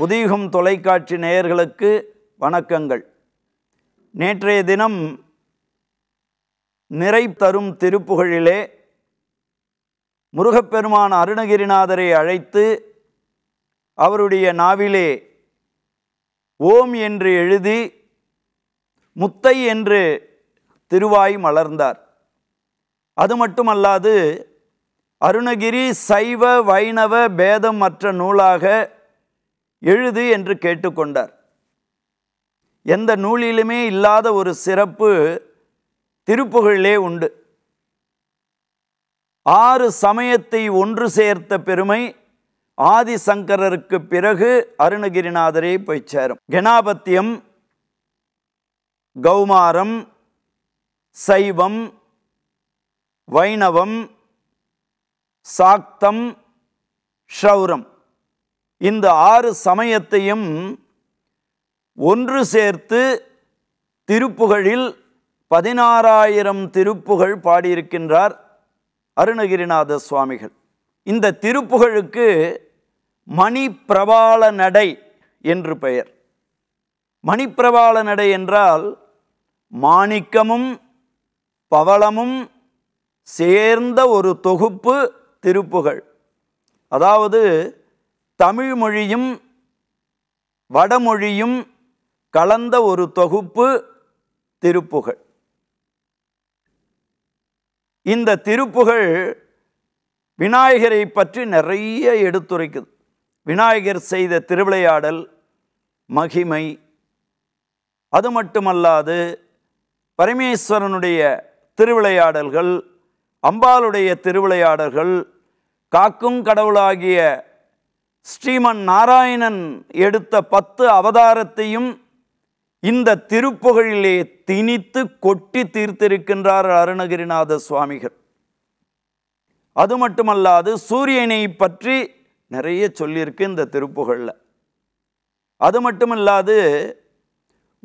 புதிகும் தொலைக்காட்சி நேயர்களுக்கு வணக்கங்கள் நேற்றைய தினம் நிறை தரும் திருப்புகழிலே முருகப்பெருமான் அருணகிரிநாதரை அழைத்து அவருடைய நாவிலே ஓம் என்று எழுதி முத்தை என்று திருவாய் மலர்ந்தார் அது மட்டுமல்லாது அருணகிரி சைவ வைணவ பேதம் மற்ற நூலாக எழுது என்று கேட்டுக்கொண்டார் எந்த நூலிலுமே இல்லாத ஒரு சிறப்பு திருப்புகளிலே உண்டு ஆறு சமயத்தை ஒன்று சேர்த்த பெருமை ஆதிசங்கரருக்கு பிறகு அருணகிரிநாதரே போய் சேரும் கணாபத்தியம் கௌமாரம் சைவம் வைணவம் சாக்தம் ஷௌரம் இந்த ஆறு சமயத்தையும் ஒன்று சேர்த்து திருப்புகழில் பதினாறாயிரம் திருப்புகழ் பாடியிருக்கின்றார் அருணகிரிநாத சுவாமிகள் இந்த திருப்புகழுக்கு மணி பிரபால நடை என்று பெயர் மணிப்பிரபால நடை என்றால் மாணிக்கமும் பவளமும் சேர்ந்த ஒரு தொகுப்பு திருப்புகள் அதாவது தமிழ் மொழியும் வடமொழியும் கலந்த ஒரு தொகுப்பு திருப்புகழ் இந்த திருப்புகழ் விநாயகரை பற்றி நிறைய எடுத்துரைக்குது விநாயகர் செய்த திருவிளையாடல் மகிமை அது மட்டுமல்லாது பரமேஸ்வரனுடைய திருவிளையாடல்கள் அம்பாளுடைய திருவிளையாடல்கள் காக்கும் கடவுளாகிய ஸ்ரீமன் நாராயணன் எடுத்த பத்து அவதாரத்தையும் இந்த திருப்புகழிலே திணித்து கொட்டி தீர்த்திருக்கின்றார் அருணகிரிநாத சுவாமிகள் அது மட்டுமல்லாது சூரியனை பற்றி நிறைய சொல்லியிருக்கு இந்த திருப்புகழில் அது மட்டுமல்லாது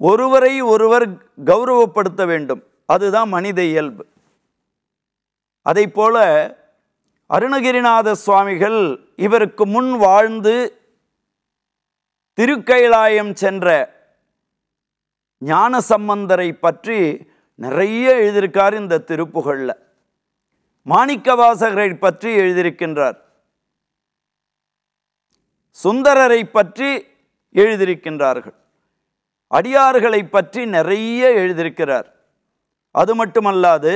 ஒருவரை ஒருவர் கௌரவப்படுத்த வேண்டும் அதுதான் மனித இயல்பு அதை போல அருணகிரிநாத சுவாமிகள் இவருக்கு முன் வாழ்ந்து திருக்கைலாயம் சென்ற ஞான சம்பந்தரை பற்றி நிறைய எழுதியிருக்கார் இந்த திருப்புகழில் மாணிக்க வாசகரை பற்றி எழுதியிருக்கின்றார் சுந்தரரை பற்றி எழுதியிருக்கின்றார்கள் அடியார்களை பற்றி நிறைய எழுதியிருக்கிறார் அது மட்டுமல்லாது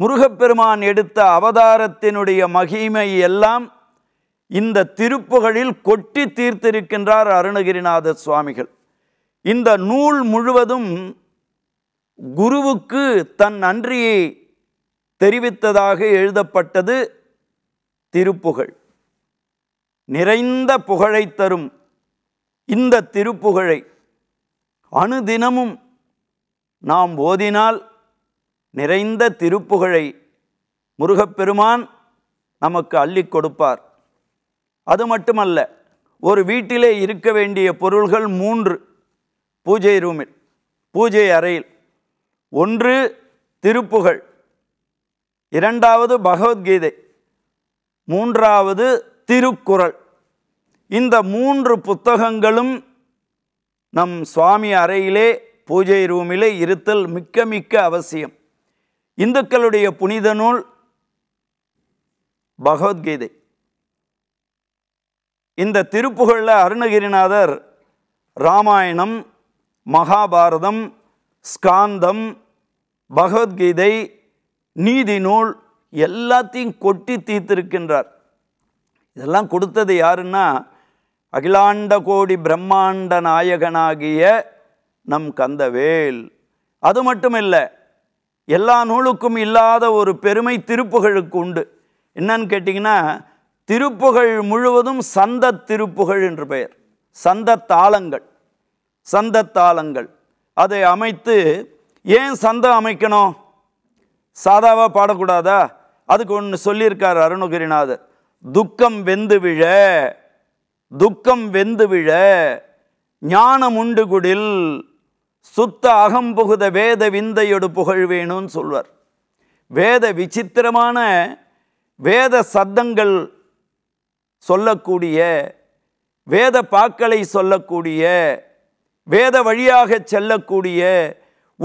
முருகப்பெருமான் எடுத்த அவதாரத்தினுடைய மகிமை எல்லாம் இந்த திருப்புகளில் கொட்டி தீர்த்திருக்கின்றார் அருணகிரிநாத சுவாமிகள் இந்த நூல் முழுவதும் குருவுக்கு தன் நன்றியை தெரிவித்ததாக எழுதப்பட்டது திருப்புகழ் நிறைந்த புகழை தரும் இந்த திருப்புகழை அணுதினமும் நாம் ஓதினால் நிறைந்த திருப்புகழை முருகப்பெருமான் நமக்கு அள்ளி கொடுப்பார் அது மட்டுமல்ல ஒரு வீட்டிலே இருக்க வேண்டிய பொருள்கள் மூன்று பூஜை ரூமில் பூஜை அறையில் ஒன்று திருப்புகழ் இரண்டாவது பகவத்கீதை மூன்றாவது திருக்குறள் இந்த மூன்று புத்தகங்களும் நம் சுவாமி அறையிலே பூஜை ரூமிலே இருத்தல் மிக்க மிக்க அவசியம் இந்துக்களுடைய புனித நூல் பகவத்கீதை இந்த திருப்புகழில் அருணகிரிநாதர் ராமாயணம் மகாபாரதம் ஸ்காந்தம் பகவத்கீதை நீதி நூல் எல்லாத்தையும் கொட்டி தீர்த்திருக்கின்றார் இதெல்லாம் கொடுத்தது யாருன்னா அகிலாண்ட கோடி பிரம்மாண்ட நாயகனாகிய நம் கந்தவேல் அது மட்டும் இல்லை எல்லா நூலுக்கும் இல்லாத ஒரு பெருமை திருப்புகழுக்கு உண்டு என்னன்னு கேட்டிங்கன்னா திருப்புகழ் முழுவதும் சந்த திருப்புகழ் என்று பெயர் சந்த தாளங்கள் சந்த தாளங்கள் அதை அமைத்து ஏன் சந்தம் அமைக்கணும் சாதாவாக பாடக்கூடாதா அதுக்கு ஒன்று சொல்லியிருக்கார் அருணகிரிநாதர் துக்கம் வெந்து விழ துக்கம் வெந்து விழ ஞானம் உண்டு குடில் சுத்த அகம்புகுத வேத விந்தையொடு புகழ் வேணும்னு சொல்வார் வேத விசித்திரமான வேத சத்தங்கள் சொல்லக்கூடிய வேத பாக்களை சொல்லக்கூடிய வேத வழியாக செல்லக்கூடிய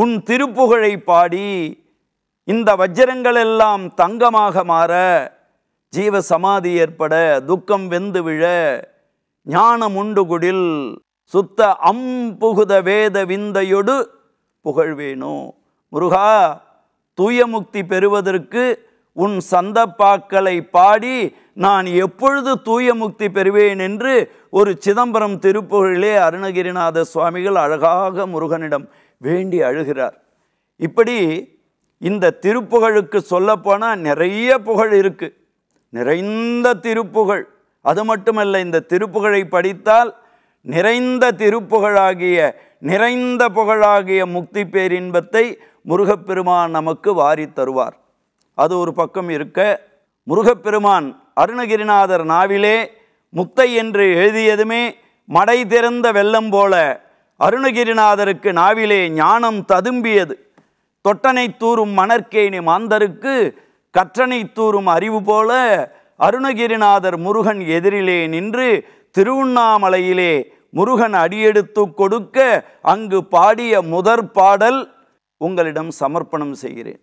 உன் திருப்புகழை பாடி இந்த வஜ்ரங்கள் எல்லாம் தங்கமாக மாற ஜீவ சமாதி ஏற்பட துக்கம் வெந்து விழ ஞானம் உண்டு குடில் சுத்த அம்புகுத வேத விந்தையொடு புகழ்வேணும் முருகா தூயமுக்தி பெறுவதற்கு உன் சந்தப்பாக்களை பாடி நான் எப்பொழுது தூயமுக்தி பெறுவேன் என்று ஒரு சிதம்பரம் திருப்புகழிலே அருணகிரிநாத சுவாமிகள் அழகாக முருகனிடம் வேண்டி அழுகிறார் இப்படி இந்த திருப்புகழுக்கு சொல்லப்போனால் நிறைய புகழ் இருக்குது நிறைந்த திருப்புகழ் அது மட்டுமல்ல இந்த திருப்புகழை படித்தால் நிறைந்த திருப்புகழாகிய நிறைந்த புகழாகிய முக்தி பேரின்பத்தை முருகப்பெருமான் நமக்கு வாரி தருவார் அது ஒரு பக்கம் இருக்க முருகப்பெருமான் அருணகிரிநாதர் நாவிலே முத்தை என்று எழுதியதுமே மடை திறந்த வெள்ளம் போல அருணகிரிநாதருக்கு நாவிலே ஞானம் ததும்பியது தொட்டனை தூரும் மணற்கேணி மாந்தருக்கு கற்றனை தூரும் அறிவு போல அருணகிரிநாதர் முருகன் எதிரிலே நின்று திருவண்ணாமலையிலே முருகன் அடியெடுத்து கொடுக்க அங்கு பாடிய முதற் பாடல் உங்களிடம் சமர்ப்பணம் செய்கிறேன்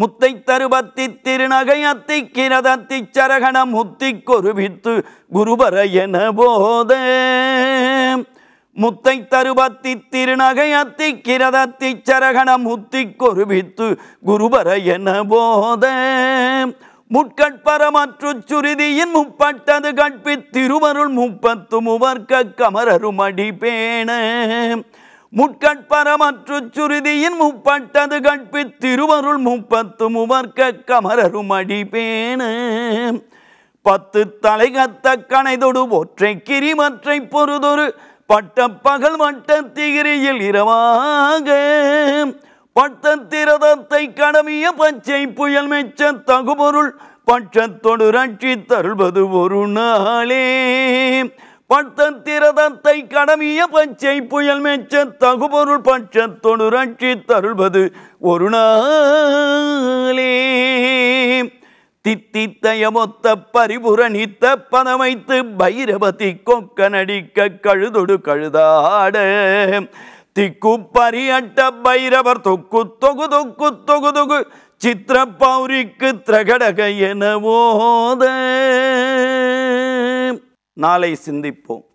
முத்தை தருபத்தி திருநகை அத்தி கிரதத்தி சரகணம் முத்தி கொருவித்து குருபர என போதே முத்தை தருபத்தி திருநகை அத்தி கிரதத்தி சரகணம் முத்தி கொருவித்து குருபர என போதே முட்கட்பரமற்று சுருதியின் முப்பட்டது கட்பி திருவருள் முப்பத்து முவர்க்க கமரரும் அடிபேண முட்கட்பரமற்று சுருதியின் முப்பட்டது கட்பி திருவருள் முப்பத்து முவர்க்க கமரரும் அடிபேண பத்து தலைகத்த கணைதொடு ஒற்றை கிரிமற்றை பொறுதொரு பட்ட பகல் வட்ட திகிரியில் இரவாக பட்டத்திரதத்தை கடமிய பச்சை புயல் மெச்ச தகுபொருள் பட்சத்தொடு ரட்சி தருள்வது ஒரு நாளே பட்டத்திரதத்தை கடமிய பச்சை புயல் மெச்ச தகுபொருள் பட்சத்தொடு ரட்சி தருள்வது ஒரு நாளே தித்தித்தயமொத்த பரிபுர நித்த பதமைத்து பைரவதி கொக்க நடிக்க கழுதொடு கழுதாட திக்குப்பரியட்ட பைரவர் தொக்கு தொகு தொக்கு தொகு தொகு சித்திர பௌரிக்கு திரகடக எனவோத நாளை சிந்திப்போம்